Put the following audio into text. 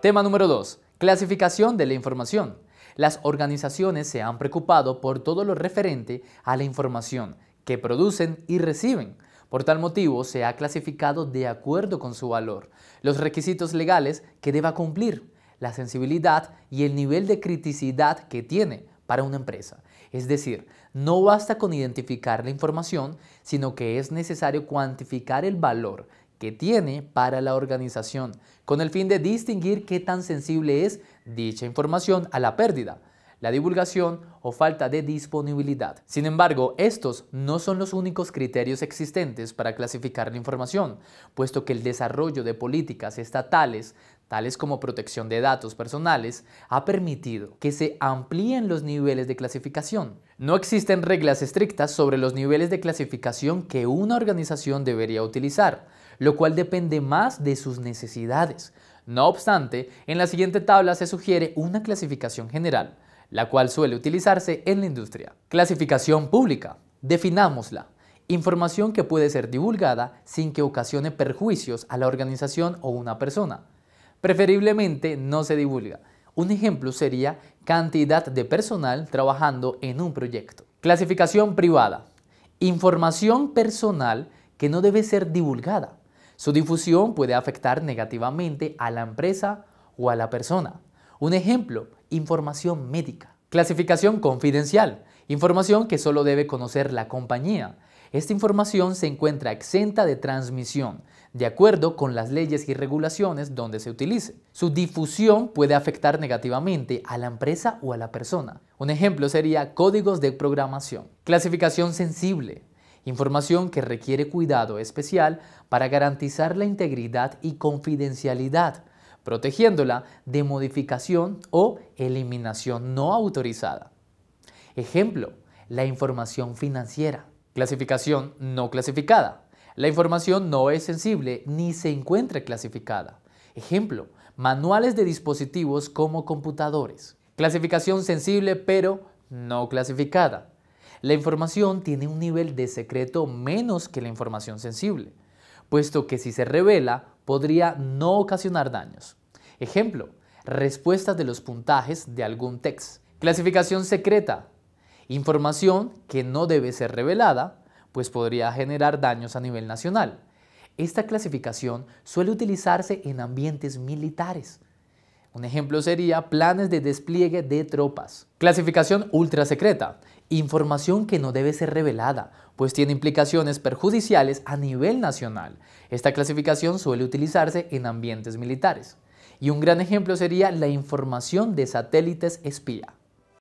Tema número 2. Clasificación de la información. Las organizaciones se han preocupado por todo lo referente a la información que producen y reciben. Por tal motivo, se ha clasificado de acuerdo con su valor, los requisitos legales que deba cumplir, la sensibilidad y el nivel de criticidad que tiene para una empresa. Es decir, no basta con identificar la información, sino que es necesario cuantificar el valor que tiene para la organización, con el fin de distinguir qué tan sensible es dicha información a la pérdida, la divulgación o falta de disponibilidad. Sin embargo, estos no son los únicos criterios existentes para clasificar la información, puesto que el desarrollo de políticas estatales tales como protección de datos personales, ha permitido que se amplíen los niveles de clasificación. No existen reglas estrictas sobre los niveles de clasificación que una organización debería utilizar, lo cual depende más de sus necesidades. No obstante, en la siguiente tabla se sugiere una clasificación general, la cual suele utilizarse en la industria. Clasificación pública. Definámosla. Información que puede ser divulgada sin que ocasione perjuicios a la organización o una persona. Preferiblemente no se divulga. Un ejemplo sería cantidad de personal trabajando en un proyecto. Clasificación privada. Información personal que no debe ser divulgada su difusión puede afectar negativamente a la empresa o a la persona. Un ejemplo, información médica. Clasificación confidencial. Información que solo debe conocer la compañía. Esta información se encuentra exenta de transmisión, de acuerdo con las leyes y regulaciones donde se utilice. Su difusión puede afectar negativamente a la empresa o a la persona. Un ejemplo sería códigos de programación. Clasificación sensible información que requiere cuidado especial para garantizar la integridad y confidencialidad, protegiéndola de modificación o eliminación no autorizada. Ejemplo, la información financiera. Clasificación no clasificada. La información no es sensible ni se encuentra clasificada. Ejemplo, manuales de dispositivos como computadores. Clasificación sensible pero no clasificada. La información tiene un nivel de secreto menos que la información sensible, puesto que si se revela podría no ocasionar daños. Ejemplo, respuestas de los puntajes de algún text. Clasificación secreta. Información que no debe ser revelada, pues podría generar daños a nivel nacional. Esta clasificación suele utilizarse en ambientes militares. Un ejemplo sería planes de despliegue de tropas. Clasificación ultra secreta información que no debe ser revelada, pues tiene implicaciones perjudiciales a nivel nacional. Esta clasificación suele utilizarse en ambientes militares. Y un gran ejemplo sería la información de satélites espía.